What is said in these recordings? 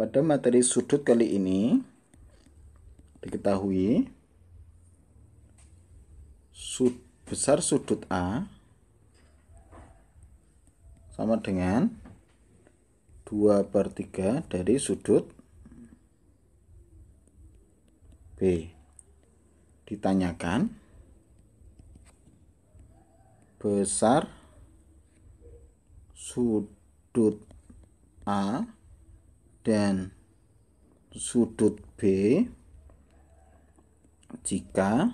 Pada materi sudut kali ini diketahui sud besar sudut A sama dengan 2 per 3 dari sudut B ditanyakan besar sudut A dan sudut B jika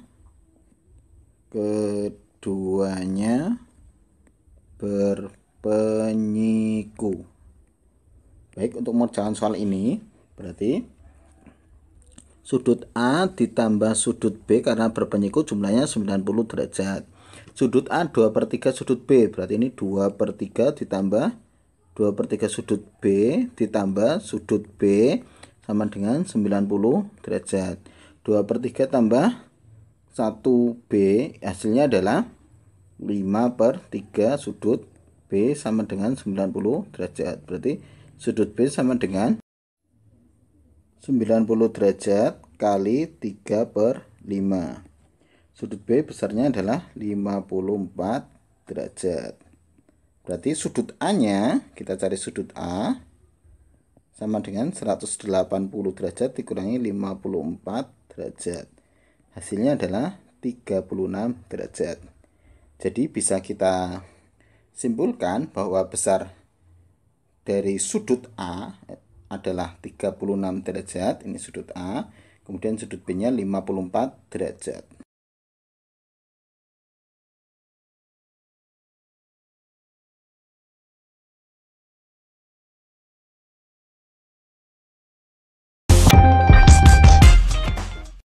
keduanya berpenyiku. Baik, untuk mengerjakan soal ini berarti sudut A ditambah sudut B karena berpenyiku jumlahnya 90 derajat. Sudut A 2 per 3 sudut B berarti ini 2 per 3 ditambah 2 per 3 sudut B ditambah sudut B sama dengan 90 derajat 2 per 3 tambah 1B hasilnya adalah 5 per 3 sudut B sama dengan 90 derajat berarti sudut B sama dengan 90 derajat kali 3 per 5 sudut B besarnya adalah 54 derajat Berarti sudut A-nya, kita cari sudut A sama dengan 180 derajat dikurangi 54 derajat. Hasilnya adalah 36 derajat. Jadi bisa kita simpulkan bahwa besar dari sudut A adalah 36 derajat, ini sudut A, kemudian sudut B-nya 54 derajat.